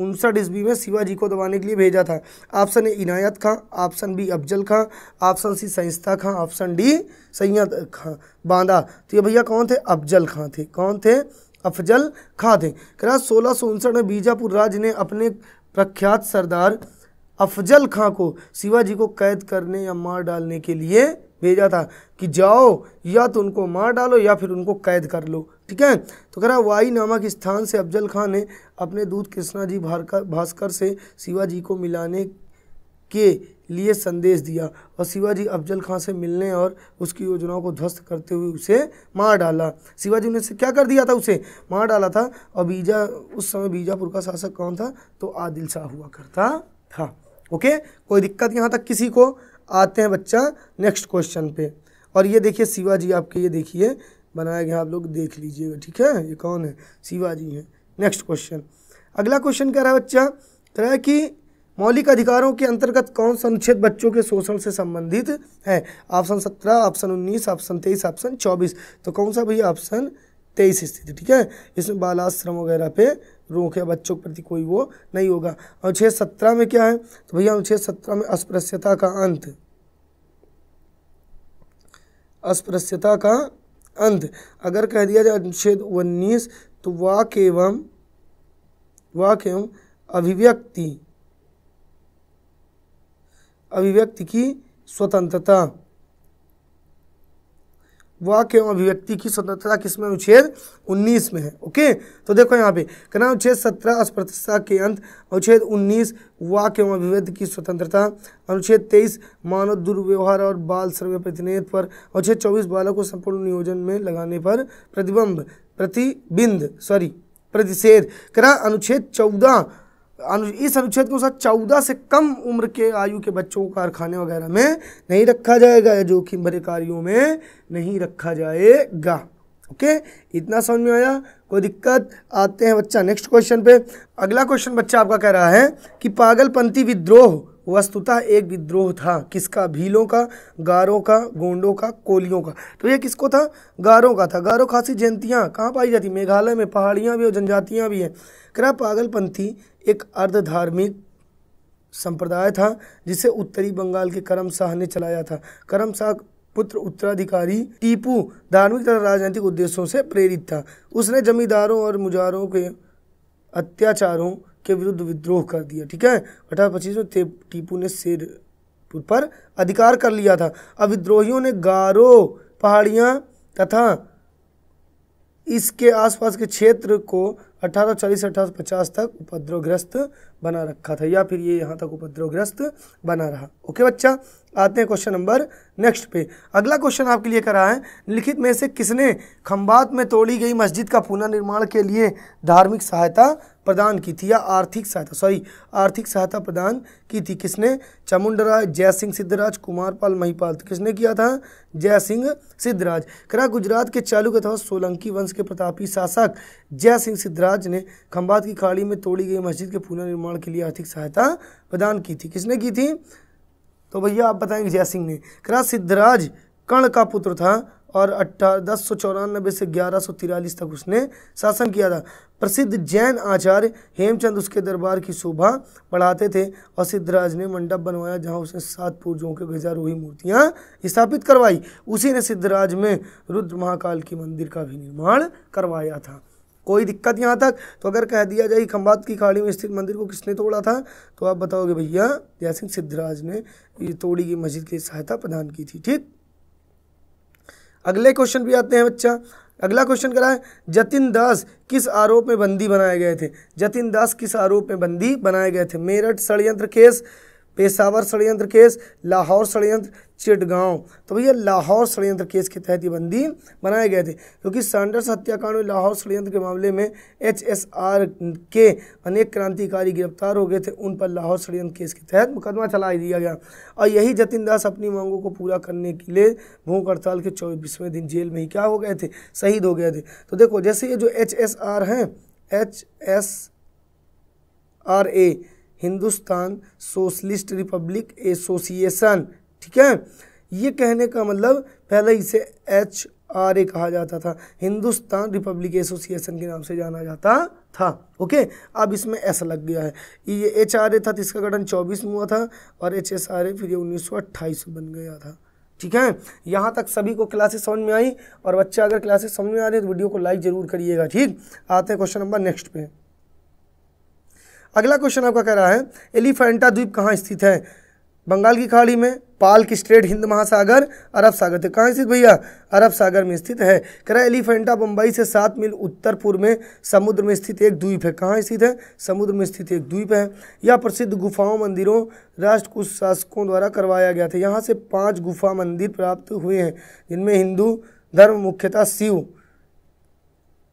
उनसठ ईस्वी में शिवाजी को दबाने के लिए भेजा था option A Inayat Khan option B Afzal Khan option C संस्था खां ऑप्शन डी सैयद खां बांदा तो ये भैया कौन थे अफजल खां थे कौन थे अफजल खां थे कह सोलह सौ उनसठ में बीजापुर राज्य ने अपने प्रख्यात सरदार अफजल खां को शिवाजी को कैद करने या मार डालने के लिए भेजा था कि जाओ या तो उनको मार डालो या फिर उनको कैद कर लो ठीक है तो कह रहा वाई नामक स्थान से अफजल खां ने अपने दूत कृष्णा जी भास्कर से शिवाजी को मिलाने के लिए संदेश दिया और शिवाजी अफजल खां से मिलने और उसकी योजनाओं को ध्वस्त करते हुए उसे मार डाला शिवाजी ने क्या कर दिया था उसे मार डाला था और बीजा उस समय बीजापुर का शासक कौन था तो आदिल शाह हुआ करता था ओके कोई दिक्कत यहाँ तक किसी को आते हैं बच्चा नेक्स्ट क्वेश्चन पे और ये देखिए शिवाजी आपके ये देखिए बनाया गया आप लोग देख लीजिएगा ठीक है ये कौन है शिवाजी है नेक्स्ट क्वेश्चन अगला क्वेश्चन कह रहा है बच्चा कह रहा है कि मौलिक अधिकारों के अंतर्गत कौन सा अनुच्छेद बच्चों के शोषण से संबंधित है ऑप्शन सत्रह ऑप्शन उन्नीस ऑप्शन तेईस ऑप्शन चौबीस तो कौन सा भैया ऑप्शन तेईस स्थिति ठीक है इसमें बाल आश्रम वगैरह पे रोक है बच्चों के प्रति कोई वो नहीं होगा अनुच्छेद सत्रह में क्या है तो भैया अनुच्छेद सत्रह में अस्पृश्यता का अंत अस्पृश्यता का अंत अगर कह दिया जाए अनुच्छेद उन्नीस तो वाक एवं वाक एवं अभिव्यक्ति अभिव्यक्ति की स्वतंत्रता वाक्य एवं अभिव्यक्ति की स्वतंत्रता किसमें अनुच्छेद 19 में है ओके तो देखो यहाँ पे कहना अनुच्छेद 17 अस्पृश्यता के अंत अनुच्छेद 19 वाक्य एवं अभिव्यक्ति की स्वतंत्रता अनुच्छेद 23 मानव दुर्व्यवहार और बाल सर्वे प्रतिनिधित्व पर अनुच्छेद 24 बालक को संपूर्ण नियोजन में लगाने पर प्रतिबंध प्रतिबिंद सॉरी प्रतिषेध करा अनुच्छेद चौदह इस अनुच्छेद के अनुसार चौदह से कम उम्र के आयु के बच्चों को कारखाने वगैरह में नहीं रखा जाएगा या जोखिम भरे कार्यों में नहीं रखा जाएगा ओके इतना समझ में आया कोई दिक्कत आते हैं बच्चा नेक्स्ट क्वेश्चन पे अगला क्वेश्चन बच्चा आपका कह रहा है कि पागलपंथी विद्रोह वस्तुतः एक विद्रोह था किसका भीलों का गारों का गोंडों का कोलियों का तो ये किसको था गारों का था गारो खासी जयंतियाँ कहाँ पाई जाती मेघालय में पहाड़ियाँ भी और जनजातियाँ भी हैं करा पागलपंथी एक अर्धधार्मिक संप्रदाय था जिसे उत्तरी बंगाल के करम शाह ने चलाया था करम शाह पुत्र उत्तराधिकारी टीपू धार्मिक तथा राजनीतिक उद्देश्यों से प्रेरित था उसने जमींदारों और मुजारों के अत्याचारों के विरुद्ध विद्रोह कर दिया ठीक है अठारह पच्चीस में टीपू ने शेर पर अधिकार कर लिया था अब विद्रोहियों ने गारो पहाड़ियाँ तथा इसके आसपास के क्षेत्र को 1840 से अठारह तक उपद्रवग्रस्त बना रखा था या फिर ये यहाँ तक उपद्रवग्रस्त बना रहा ओके बच्चा आते हैं क्वेश्चन नंबर नेक्स्ट पे अगला क्वेश्चन आपके लिए करा है लिखित में से किसने खम्बात में तोड़ी गई मस्जिद का पुनर्निर्माण के लिए धार्मिक सहायता प्रदान की थी या आर्थिक सहायता सॉरी आर्थिक सहायता प्रदान की थी किसने चामुंडराज जय सिंह सिद्धराज कुमारपाल महिपाल तो किसने किया था जय सिंह सिद्धराज करा गुजरात के चालुक्य अथवा सोलंकी वंश के प्रतापी शासक जय सिंह सिद्धराज ने खंबात की खाड़ी में तोड़ी गई मस्जिद के पुनर्निर्माण के लिए आर्थिक सहायता प्रदान की थी किसने की थी तो भैया आप बताएंगे जय सिंह ने करा सिद्धराज कर्ण का पुत्र था और अट्ठा दस सौ चौरानबे से ग्यारह सौ तिरालीस तक उसने शासन किया था प्रसिद्ध जैन आचार्य हेमचंद उसके दरबार की शोभा बढ़ाते थे और सिद्धराज ने मंडप बनवाया जहां उसने सात पूर्वजों के गजारोही मूर्तियां स्थापित करवाई उसी ने सिद्धराज में रुद्र महाकाल के मंदिर का भी निर्माण करवाया था कोई दिक्कत यहाँ तक तो अगर कह दिया जाए खम्बात की खाड़ी में स्थित मंदिर को किसने तोड़ा था तो आप बताओगे भैया जयसिंह सिद्धराज ने ये तोड़ी की मस्जिद की सहायता प्रदान की थी ठीक अगले क्वेश्चन भी आते हैं बच्चा अगला क्वेश्चन कराए जतिन दास किस आरोप में बंदी बनाए गए थे जतिन दास किस आरोप में बंदी बनाए गए थे मेरठ षडयंत्र केस पेशावर षडयंत्र केस लाहौर षडयंत्र चिटगांव तो भैया लाहौर षडयंत्र केस के तहत ये बंदी बनाए गए थे क्योंकि सैंडर्स हत्याकांड में लाहौर षडयंत्र के मामले में एच एस आर के अनेक क्रांतिकारी गिरफ्तार हो गए थे उन पर लाहौर षडयंत्र केस के तहत मुकदमा चला दिया गया और यही जतिन दास अपनी मांगों को पूरा करने के लिए भूख हड़ताल के चौबीसवें दिन जेल में ही क्या हो गए थे शहीद हो गए थे तो देखो जैसे ये जो एच एस आर हैं H S R A Hindustan Socialist Republic Association ठीक है ये कहने का मतलब पहले इसे एच आर ए कहा जाता था हिंदुस्तान रिपब्लिक एसोसिएशन के नाम से जाना जाता था ओके अब इसमें ऐसा लग गया है ये एच आर ए था तो इसका गठन चौबीस में हुआ था और एच एस आर ए फिर ये उन्नीस सौ अट्ठाईस में बन गया था ठीक है यहाँ तक सभी को क्लासेस समझ में आई और बच्चे अगर क्लासेस समझ में आ रही है तो वीडियो को लाइक जरूर करिएगा ठीक आते हैं क्वेश्चन नंबर नेक्स्ट पे अगला क्वेश्चन आपका कह रहा है एलिफेंटा द्वीप कहाँ स्थित है बंगाल की खाड़ी में पाल की स्ट्रेट हिंद महासागर अरब सागर थे तो कहाँ स्थित भैया अरब सागर में स्थित है कह रहा है एलिफेंटा बम्बई से सात मील उत्तर पूर्व में समुद्र में स्थित एक द्वीप है कहाँ स्थित है समुद्र में स्थित एक द्वीप है यह प्रसिद्ध गुफाओं मंदिरों राष्ट्र कुछ शासकों द्वारा करवाया गया था यहाँ से पाँच गुफा मंदिर प्राप्त हुए हैं जिनमें हिंदू धर्म मुख्यतः शिव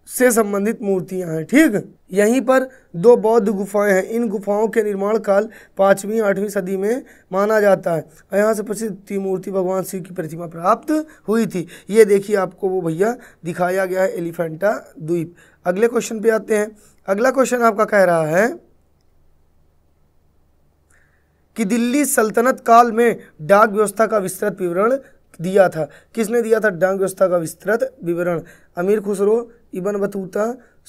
से संबंधित मूर्तियां हैं ठीक यहीं पर दो बौद्ध गुफाएं हैं इन गुफाओं के निर्माण काल पाँचवीं आठवीं सदी में माना जाता है यहाँ से प्रसिद्ध मूर्ति भगवान शिव की प्रतिमा प्राप्त हुई थी ये देखिए आपको वो भैया दिखाया गया है एलिफेंटा द्वीप अगले क्वेश्चन पे आते हैं अगला क्वेश्चन आपका कह रहा है कि दिल्ली सल्तनत काल में डाक व्यवस्था का विस्तृत विवरण दिया था किसने दिया था डांग व्यवस्था का विस्तृत विवरण अमीर खुसरो इबन बतूता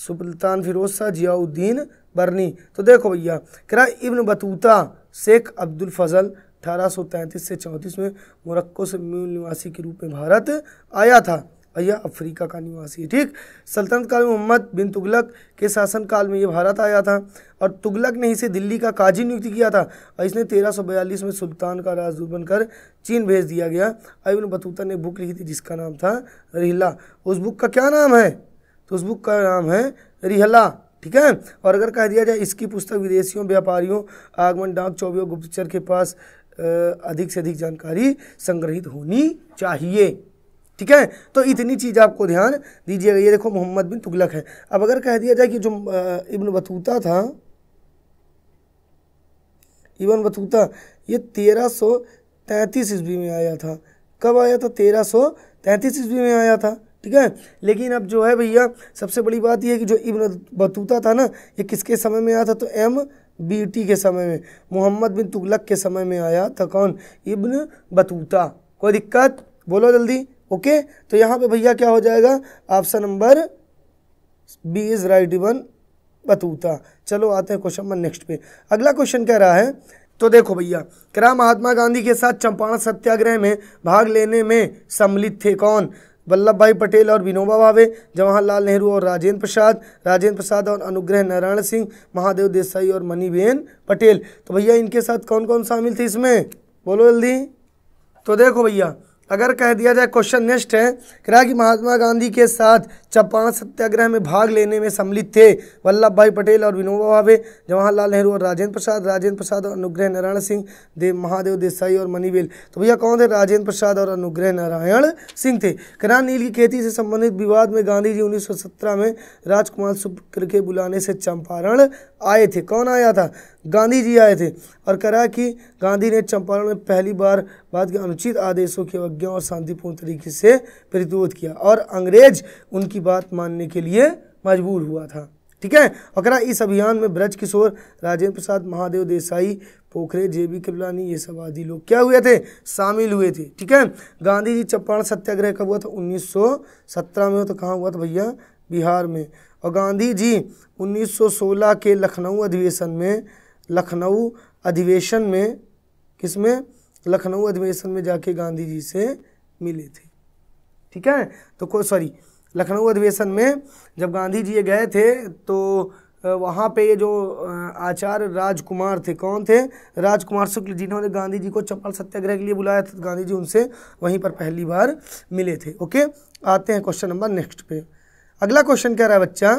सुल्तान फिरोज शाह जियाउद्दीन बरनी तो देखो भैया करा इबन बतूता शेख अब्दुल फजल 1833 से 34 में मोरक्को से मूल निवासी के रूप में भारत आया था यह अफ्रीका का निवासी है ठीक सल्तनत काल में मोहम्मद बिन तुगलक के शासन काल में ये भारत आया था और तुगलक ने इसे दिल्ली का काजी नियुक्त किया था और इसने 1342 में सुल्तान का राजदूत बनकर चीन भेज दिया गया अबिन बतूता ने बुक लिखी थी जिसका नाम था रिहला उस बुक का क्या नाम है तो उस बुक का नाम है रिहला ठीक है और अगर कह दिया जाए इसकी पुस्तक विदेशियों व्यापारियों आगमन डाक चौबियों गुप्तचर के पास अधिक से अधिक जानकारी संग्रहित होनी चाहिए ठीक है तो इतनी चीज़ आपको ध्यान दीजिएगा ये देखो मोहम्मद बिन तुगलक है अब अगर कह दिया जाए कि जो इब्न बतूता था इब्न बतूता ये तेरह सौ तैंतीस ईस्वी में आया था कब आया था तेरह सौ तैंतीस ईस्वी में आया था ठीक है लेकिन अब जो है भैया सबसे बड़ी बात यह है कि जो इब्न बतूता था ना ये किसके समय में आया था तो एम बीटी के समय में मोहम्मद बिन तुगलक के समय में आया था कौन इब्न बतूता कोई दिक्कत बोलो जल्दी ओके तो यहाँ पे भैया क्या हो जाएगा option number B is right Ibn Battuta चलो आते हैं क्वेश्चन नंबर नेक्स्ट पे अगला क्वेश्चन कह रहा है तो देखो भैया क्या महात्मा गांधी के साथ चंपारण सत्याग्रह में भाग लेने में सम्मिलित थे कौन वल्लभ भाई पटेल और विनोबा भावे जवाहरलाल नेहरू और राजेंद्र प्रसाद राजेंद्र प्रसाद और अनुग्रह नारायण सिंह महादेव देसाई और मनीबेन पटेल तो भैया इनके साथ कौन कौन शामिल थे इसमें बोलो जल्दी तो देखो भैया अगर कह दिया जाए क्वेश्चन नेक्स्ट है कह रहा कि महात्मा गांधी के साथ चंपारण सत्याग्रह में भाग लेने में सम्मिलित थे वल्लभ भाई पटेल और विनोबा भावे जवाहरलाल नेहरू और राजेंद्र प्रसाद राजेंद्र प्रसाद और अनुग्रह नारायण सिंह देव महादेव देसाई और मनीवेल तो भैया कौन थे राजेंद्र प्रसाद और अनुग्रह नारायण सिंह थे करा नील की खेती से संबंधित विवाद में गांधी जी उन्नीस में राजकुमार शुक्र के बुलाने से चंपारण आए थे कौन आया था गांधी जी आए थे और करा कि गांधी ने चंपारण में पहली बार बाद के अनुचित आदेशों की यज्ञ और शांतिपूर्ण तरीके से प्रतिरोध किया और अंग्रेज उनकी बात मानने के लिए मजबूर हुआ था ठीक है और इस अभियान में ब्रज किशोर राजेंद्र प्रसाद महादेव देसाई पोखरे जेबी कृपलानी ये सब आदि लोग क्या हुए थे शामिल हुए थे ठीक है गांधी जी चंपारण सत्याग्रह कब हुआ था 1917 में हो तो कहाँ हुआ था भैया बिहार में और गांधी जी 1916 के लखनऊ अधिवेशन में लखनऊ अधिवेशन में किसमें लखनऊ अधिवेशन में जाके गांधी जी से मिले थे ठीक है तो को सॉरी लखनऊ अधिवेशन में जब गांधी जी गए थे तो वहाँ पे ये जो आचार्य राजकुमार थे कौन थे राजकुमार शुक्ल जिन्होंने गांधी जी को चंपल सत्याग्रह के लिए बुलाया था तो गांधी जी उनसे वहीं पर पहली बार मिले थे ओके आते हैं क्वेश्चन नंबर नेक्स्ट पे अगला क्वेश्चन कह रहा है बच्चा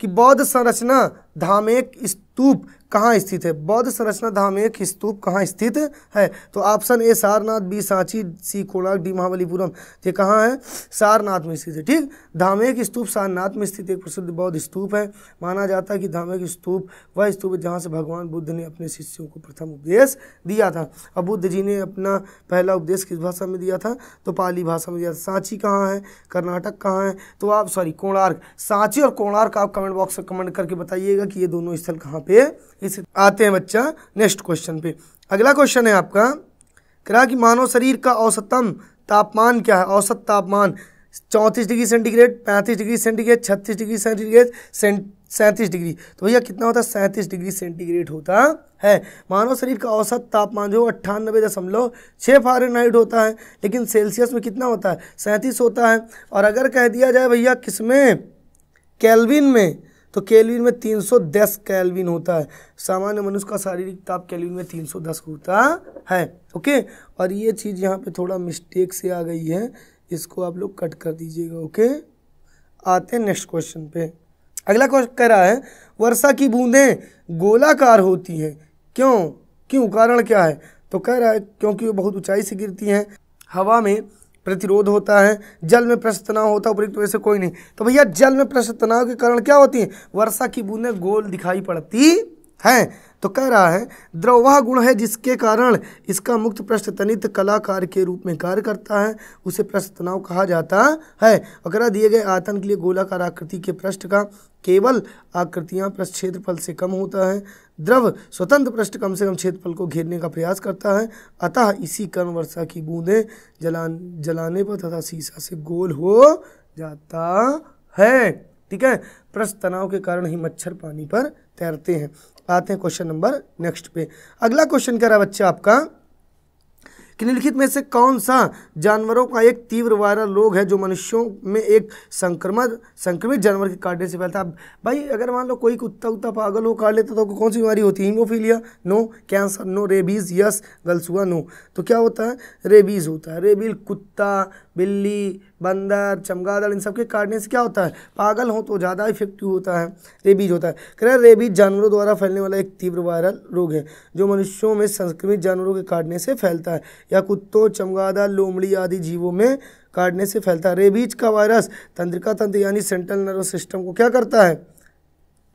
कि बौद्ध संरचना धाम एक स्तूप कहाँ स्थित है बौद्ध संरचना धाम एक स्तूप कहाँ स्थित है तो option A Sarnath B Sanchi C Konark D Mahabalipuram ये कहाँ है सारनाथ में स्थित है ठीक धाम एक स्तूप सारनाथ में स्थित एक प्रसिद्ध बौद्ध स्तूप है माना जाता है कि धाम एक स्तूप वह स्तूप है जहाँ से भगवान बुद्ध ने अपने शिष्यों को प्रथम उपदेश दिया था अब बुद्ध जी ने अपना पहला उपदेश किस भाषा में दिया था तो पाली भाषा में दिया था सांची कहाँ है कर्नाटक कहाँ है तो आप सॉरी कोणार्क सांची और कोणार्क आप कमेंट बॉक्स में कमेंट करके बताइएगा कि ये दोनों स्थल कहाँ पे इस आते हैं बच्चा नेक्स्ट क्वेश्चन पे अगला क्वेश्चन है आपका करा कि मानव शरीर का औसतम तापमान क्या है औसत तापमान चौंतीस डिग्री सेंटीग्रेड पैंतीस डिग्री सेंटीग्रेड छत्तीस डिग्री सेंटीग्रेड सैंतीस डिग्री तो भैया कितना होता है सैंतीस डिग्री सेंटीग्रेड होता है मानव शरीर का औसत तापमान जो अट्ठानबे दशमलव छः फारेनहाइट होता है लेकिन सेल्सियस में कितना होता है सैंतीस होता है और अगर कह दिया जाए भैया किस में कैलविन में तो केल्विन में 310 केल्विन होता है सामान्य मनुष्य का शारीरिक ताप केल्विन में 310 होता है ओके और ये चीज़ यहाँ पे थोड़ा मिस्टेक से आ गई है इसको आप लोग कट कर दीजिएगा ओके आते हैं नेक्स्ट क्वेश्चन पे अगला क्वेश्चन कह रहा है वर्षा की बूंदें गोलाकार होती हैं क्यों क्यों कारण क्या है तो कह रहा है क्योंकि वो बहुत ऊंचाई से गिरती हैं हवा में प्रतिरोध होता है जल में प्रस्त तनाव होता है उपयुक्त वजह से कोई नहीं तो भैया जल में प्रस्त तनाव के कारण क्या होती है वर्षा की बूंदें गोल दिखाई पड़ती है तो कह रहा है द्रव वह गुण है जिसके कारण इसका मुक्त पृष्ठ तनित कलाकार के रूप में कार्य करता है उसे प्रश्न तनाव कहा जाता है अगर दिए गए आतन के लिए गोलाकार आकृति के प्रश्न का केवल आकृतियां प्रश्न क्षेत्रफल से कम होता है द्रव स्वतंत्र प्रश्न कम से कम क्षेत्रफल को घेरने का प्रयास करता है अतः इसी कर्म वर्षा की बूंदें जलान जलाने पर तथा शीशा से गोल हो जाता है ठीक है प्रश्न तनाव के कारण ही मच्छर पानी पर तैरते हैं आते हैं क्वेश्चन नंबर नेक्स्ट पे अगला क्वेश्चन कह रहा है बच्चा आपका कि निम्नलिखित में से कौन सा जानवरों का एक तीव्र वायरल रोग है जो मनुष्यों में एक संक्रमण संक्रमित जानवर के काटने से फैलता है भाई अगर मान लो कोई कुत्ता उत्ता पागल हो काट लेता तो कौन सी बीमारी होती है haemophilia no cancer no rabies yes गलसुआ नो तो क्या होता है रेबीज़ होता है रेबील कुत्ता बिल्ली बंदर चमगादड़ इन सब के काटने से क्या होता है पागल हो तो ज़्यादा इफेक्टिव होता है रेबीज होता है कह रेबीज जानवरों द्वारा फैलने वाला एक तीव्र वायरल रोग है जो मनुष्यों में संक्रमित जानवरों के काटने से फैलता है या कुत्तों चमगादड़ लोमड़ी आदि जीवों में काटने से फैलता है रेबीज का वायरस तंत्रिका तंत्र यानी सेंट्रल नर्वस सिस्टम को क्या करता है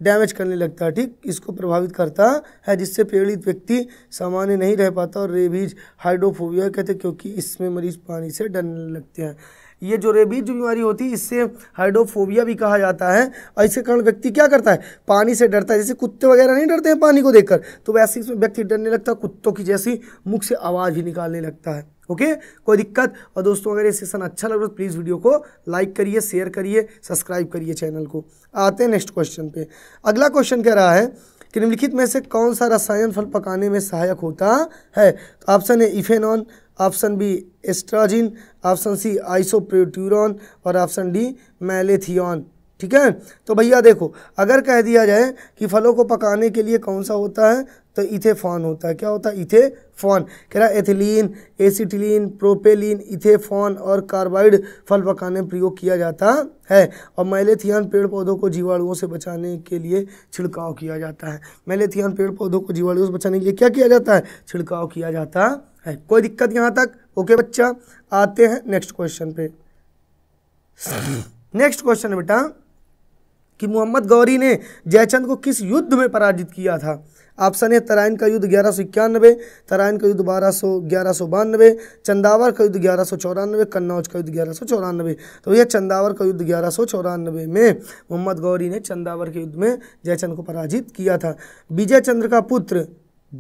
डैमेज करने लगता है ठीक इसको प्रभावित करता है जिससे पीड़ित व्यक्ति सामान्य नहीं रह पाता और रेबीज हाइड्रोफोबिया कहते क्योंकि इसमें मरीज पानी से डरने लगते हैं ये जो रेबीज बीमारी होती है इससे हाइड्रोफोबिया भी कहा जाता है और इसके कारण व्यक्ति क्या करता है पानी से डरता है जैसे कुत्ते वगैरह नहीं डरते हैं पानी को देखकर तो वैसे इसमें व्यक्ति डरने लगता है कुत्तों की जैसी मुख से आवाज़ भी निकालने लगता है ओके कोई दिक्कत और दोस्तों अगर ये सेशन अच्छा लग रहा तो प्लीज़ वीडियो को लाइक करिए शेयर करिए सब्सक्राइब करिए चैनल को आते हैं नेक्स्ट क्वेश्चन पे अगला क्वेश्चन कह रहा है कि निम्नलिखित में से कौन सा रसायन फल पकाने में सहायक होता है ऑप्शन तो है इफेनॉन option B atrazine option C isoproturon और ऑप्शन डी मैलेथियन ठीक है तो भैया देखो अगर कह दिया जाए कि फलों को पकाने के लिए कौन सा होता है तो इथेफॉन होता है क्या होता है इथे फोन कह रहा है एथिलीन एसिटिलीन प्रोपेलिन इथेफोन और कार्बाइड फल पकाने में प्रयोग किया जाता है और मैलेथियन पेड़ पौधों को जीवाणुओं से बचाने के लिए छिड़काव किया जाता है मैलेथियन पेड़ पौधों को जीवाणुओं से बचाने के लिए क्या किया जाता है छिड़काव किया जाता है कोई दिक्कत यहाँ तक ओके बच्चा आते हैं नेक्स्ट क्वेश्चन पे नेक्स्ट क्वेश्चन बेटा कि मोहम्मद गौरी ने जयचंद को किस युद्ध में पराजित किया था ऑप्शन है तराइन का युद्ध ग्यारह सौ इक्यानवे तराइन का युद्ध बारह सौ ग्यारह सौ बानवे चंदावर का युद्ध ग्यारह सौ चौरानवे कन्नौज का युद्ध ग्यारह सौ चौरानवे तो भैया चंदावर का युद्ध ग्यारह सौ चौरानवे में मोहम्मद गौरी ने चंदावर के युद्ध में जयचंद को पराजित किया था विजय चंद्र का पुत्र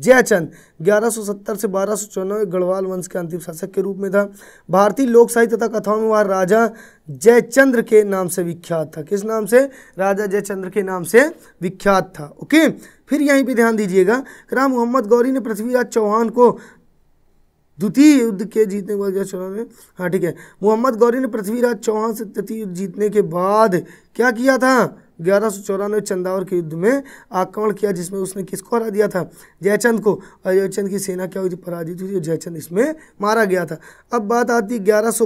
जयचंद 1170 से बारह सौ गढ़वाल वंश के अंतिम शासक के रूप में था भारतीय लोक साहित्य तथा कथाओं में वह राजा जयचंद्र के नाम से विख्यात था किस नाम से राजा जयचंद्र के नाम से विख्यात था ओके फिर यहीं पे ध्यान दीजिएगा राम मोहम्मद गौरी ने पृथ्वीराज चौहान को द्वितीय युद्ध के जीतने के बाद क्या चौहान हाँ ठीक है मोहम्मद गौरी ने पृथ्वीराज चौहान से तृतीय युद्ध जीतने के बाद क्या किया था ग्यारह सौ चौरानवे चंदावर के युद्ध में आक्रमण किया जिसमें उसने किसको हरा दिया था जयचंद को और जयचंद की सेना क्या हुई थी पराजित हुई थी जयचंद इसमें मारा गया था अब बात आती ग्यारह सौ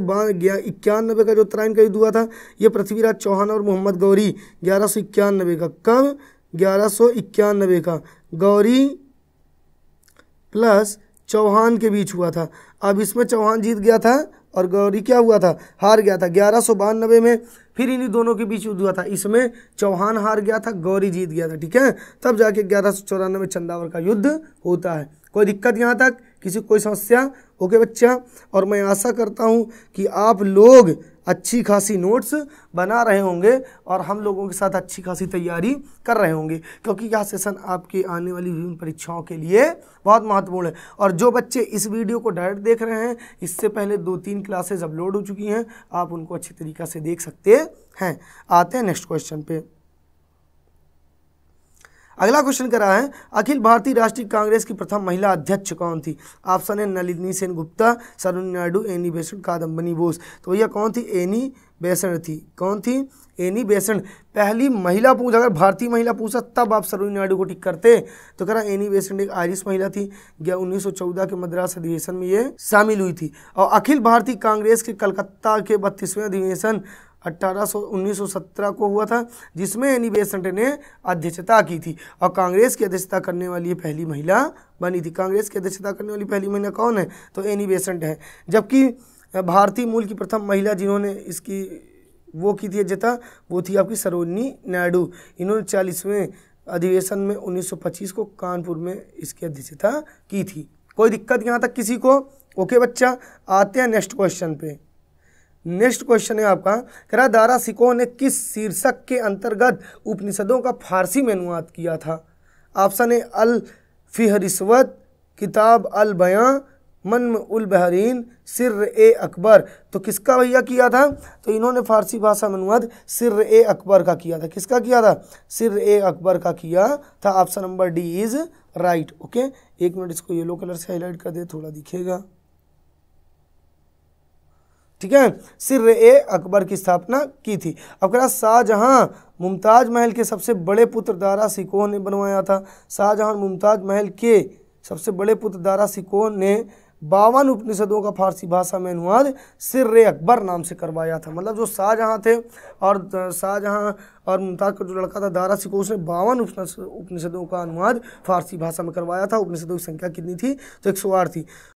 इक्यानबे का जो तराइन का युद्ध हुआ था यह पृथ्वीराज चौहान और मोहम्मद गौरी ग्यारह सौ इक्यानबे का कब ग्यारह सौ इक्यानबे का गौरी प्लस चौहान के बीच हुआ था अब इसमें चौहान जीत गया था और गौरी क्या हुआ था हार गया था ग्यारह सौ बानबे में फिर इन्हीं दोनों के बीच युद्ध हुआ था इसमें चौहान हार गया था गौरी जीत गया था ठीक है तब जाके ग्यारह सौ चौरानवे चंदावर का युद्ध होता है कोई दिक्कत यहाँ तक किसी कोई समस्या ओके बच्चा और मैं आशा करता हूँ कि आप लोग अच्छी खासी नोट्स बना रहे होंगे और हम लोगों के साथ अच्छी खासी तैयारी कर रहे होंगे क्योंकि यह सेशन आपके आने वाली विभिन्न परीक्षाओं के लिए बहुत महत्वपूर्ण है और जो बच्चे इस वीडियो को डायरेक्ट देख रहे हैं इससे पहले दो तीन क्लासेज अपलोड हो चुकी हैं आप उनको अच्छी तरीक़ा से देख सकते हैं आते हैं नेक्स्ट क्वेश्चन पर अगला क्वेश्चन करा है अखिल भारतीय राष्ट्रीय कांग्रेस की प्रथम महिला अध्यक्ष कौन थी ऑप्शन है नलिनी सेन गुप्ता सरुण नायडू एनी बेसन कादम्बनी बोस तो यह कौन थी एनी बेसन थी कौन थी एनी बेसन पहली महिला पूछ अगर भारतीय महिला पूछा तब आप सरुण नायडू को टिक करते तो करा एनी बेसन एक आयरिश महिला थी यह उन्नीस के मद्रास अधिवेशन में ये शामिल हुई थी और अखिल भारतीय कांग्रेस के कलकत्ता के बत्तीसवें अधिवेशन अट्ठारह सौ उन्नीस सौ सत्रह को हुआ था जिसमें एनी बेसेंट ने अध्यक्षता की थी और कांग्रेस की अध्यक्षता करने वाली पहली महिला बनी थी कांग्रेस की अध्यक्षता करने वाली पहली महिला कौन है तो एनी बेसेंट है जबकि भारतीय मूल की प्रथम महिला जिन्होंने इसकी वो की थी अध्यक्षता वो थी आपकी सरोजनी नायडू इन्होंने चालीसवें अधिवेशन में 1925 को कानपुर में इसकी अध्यक्षता की थी कोई दिक्कत यहाँ तक किसी को ओके बच्चा आते हैं नेक्स्ट क्वेश्चन पे नेक्स्ट क्वेश्चन है आपका कह रहा दारा सिको ने किस शीर्षक के अंतर्गत उपनिषदों का फारसी में अनुवाद किया था ऑप्शन है अल फिहरिस्वत किताब अल बयां मन उल बहरीन सिर ए अकबर तो किसका भैया किया था तो इन्होंने फारसी भाषा में अनुवाद सिर ए अकबर का किया था किसका किया था सिर ए अकबर का किया था option number D is right okay एक मिनट इसको येलो कलर से हाईलाइट कर दे थोड़ा दिखेगा ठीक है सिर ए अकबर की स्थापना की थी अब कह शाहजहाँ मुमताज़ महल के सबसे बड़े पुत्र दारा सिकोह ने बनवाया था शाहजहाँ मुमताज़ महल के सबसे बड़े पुत्र दारा सिकोह ने बावन उपनिषदों का फारसी भाषा में अनुवाद सिर अकबर नाम से करवाया था मतलब जो शाहजहाँ थे और शाहजहाँ और मुमताज़ का जो लड़का था दारा सिकोह उसने बावन उपनिषदों का अनुवाद फारसी भाषा में करवाया था उपनिषदों की संख्या कितनी थी तो एक सौ आठ थी